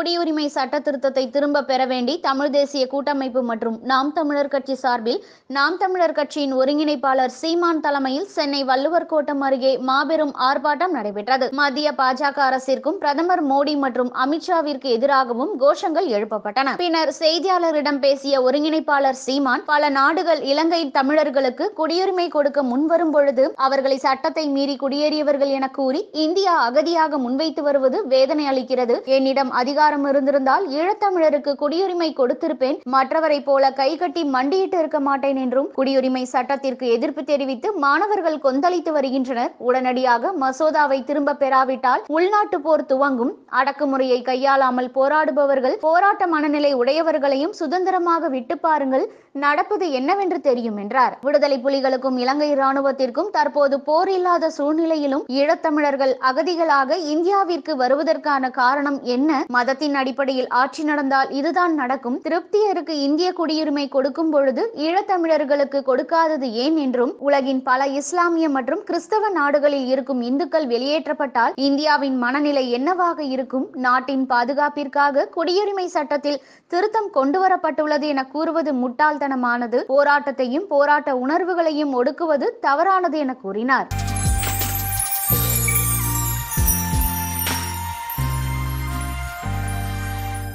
குடியுரிமை சட்ட திருத்தத்தை திரும்ப பெற வேண்டி தமிழ் தேசிய கூட்டமைப்பு மற்றும் நாம் தமிழர் கட்சி சார்பில் நாம் தமிழர் கட்சியின் ஒருங்கிணைப்பாளர் சீமான் தலைமையில் சென்னை வள்ளுவர் கோட்டம் அருகே மாபெரும் ஆர்ப்பாட்டம் நடைபெற்றது மத்திய பாஜக அரசிற்கும் பிரதமர் மோடி மற்றும் அமித்ஷாவிற்கு எதிராகவும் கோஷங்கள் எழுப்பப்பட்டன பின்னர் செய்தியாளரிடம் பேசிய ஒருங்கிணைப்பாளர் சீமான் பல நாடுகள் இலங்கை தமிழர்களுக்கு குடியுரிமை கொடுக்க முன்வரும் பொழுது அவர்களை சட்டத்தை மீறி குடியேறியவர்கள் என கூறி இந்தியா அகதியாக முன்வைத்து வருவது வேதனை அளிக்கிறது என்னிடம் அதிகார அதிகாரம் இருந்திருந்தால் ஈழத்தமிழருக்கு குடியுரிமை கொடுத்திருப்பேன் மற்றவரை போல கைகட்டி மண்டியிட்டு இருக்க மாட்டேன் என்றும் குடியுரிமை சட்டத்திற்கு எதிர்ப்பு தெரிவித்து மாணவர்கள் கொந்தளித்து வருகின்றனர் உடனடியாக மசோதாவை திரும்ப பெறாவிட்டால் உள்நாட்டு போர் துவங்கும் அடக்குமுறையை கையாளாமல் போராடுபவர்கள் போராட்ட மனநிலை உடையவர்களையும் சுதந்திரமாக விட்டு பாருங்கள் நடப்பது என்னவென்று தெரியும் என்றார் விடுதலை புலிகளுக்கும் இலங்கை ராணுவத்திற்கும் தற்போது போர் இல்லாத சூழ்நிலையிலும் ஈழத்தமிழர்கள் அகதிகளாக இந்தியாவிற்கு வருவதற்கான காரணம் என்ன மத மதத்தின் அடிப்படையில் ஆட்சி நடந்தால் இதுதான் நடக்கும் திருப்தியருக்கு இந்திய குடியுரிமை கொடுக்கும் பொழுது ஈழத்தமிழர்களுக்கு கொடுக்காதது ஏன் என்றும் உலகின் பல இஸ்லாமிய மற்றும் கிறிஸ்தவ நாடுகளில் இருக்கும் இந்துக்கள் வெளியேற்றப்பட்டால் இந்தியாவின் மனநிலை என்னவாக இருக்கும் நாட்டின் பாதுகாப்பிற்காக குடியுரிமை சட்டத்தில் திருத்தம் கொண்டுவரப்பட்டுள்ளது என கூறுவது முட்டாள்தனமானது போராட்டத்தையும் போராட்ட உணர்வுகளையும் ஒடுக்குவது தவறானது என கூறினார்